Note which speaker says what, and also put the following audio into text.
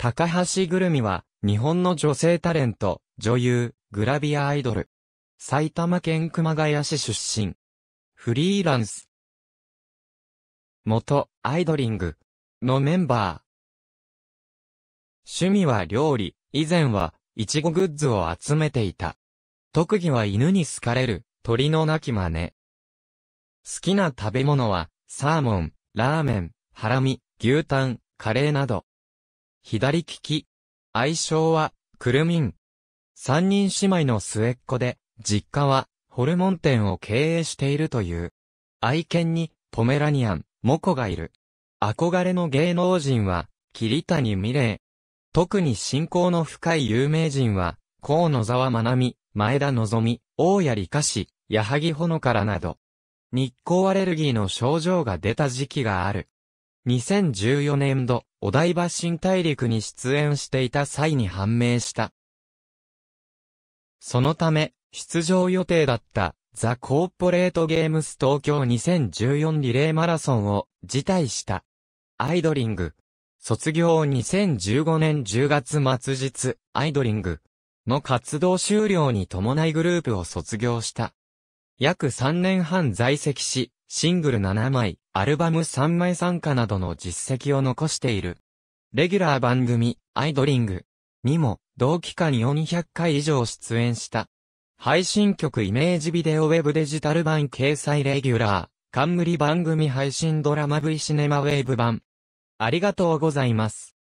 Speaker 1: 高橋ぐるみは、日本の女性タレント、女優、グラビアアイドル。埼玉県熊谷市出身。フリーランス。
Speaker 2: 元、アイドリング。のメンバ
Speaker 1: ー。趣味は料理。以前は、いちごグッズを集めていた。特技は犬に好かれる、鳥の鳴き真似。好きな食べ物は、サーモン、ラーメン、ハラミ、牛タン、カレーなど。左利き。愛称は、くるみん。三人姉妹の末っ子で、実家は、ホルモン店を経営しているという。愛犬に、ポメラニアン、モコがいる。憧れの芸能人は、桐谷美玲。特に信仰の深い有名人は、河野沢まなみ、前田望み、大谷理科氏、矢作ほのからなど、日光アレルギーの症状が出た時期がある。2014年度、お台場新大陸に出演していた際に判明した。そのため、出場予定だった、ザ・コーポレートゲームス東京2014リレーマラソンを辞退した。アイドリング。卒業2015年10月末日、アイドリングの活動終了に伴いグループを卒業した。約3年半在籍し、シングル7枚、アルバム3枚参加などの実績を残している。レギュラー番組、アイドリングにも、同期間400回以上出演した。配信曲イメージビデオウェブデジタル版掲載レギュラー、冠番組配信ドラマ V シネマウェーブ版。ありがとうございます。